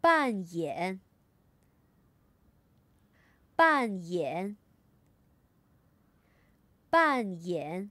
扮演，扮演，扮演。